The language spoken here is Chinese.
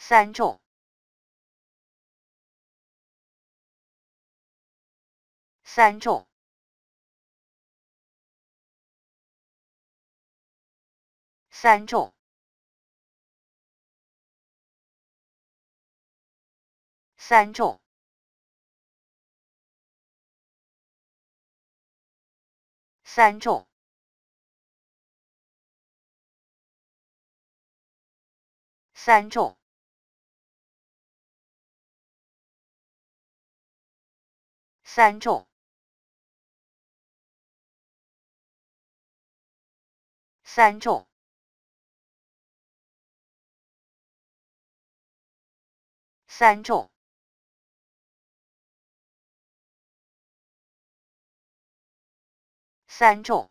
三重，三重，三重，三重，三重。三重，三重，三重，三重。